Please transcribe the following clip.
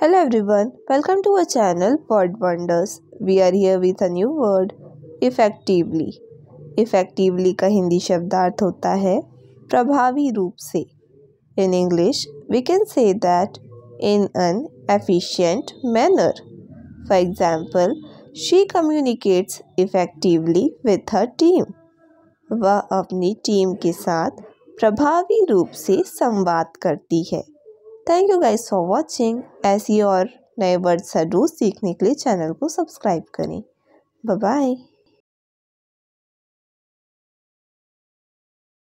Hello everyone, welcome to our channel Pod Wonders. We are here with a new word, effectively. Effectively का हिंदी शब्दार्थ होता है प्रभावी रूप से In English, we can say that in an efficient manner. For example, she communicates effectively with her team. वह अपनी team के साथ प्रभावी रूप से संवाद करती है thank you guys for watching ऐसी और नए वर्ड्स हडूस सीखने के लिए चैनल को सब्सक्राइब करें बाय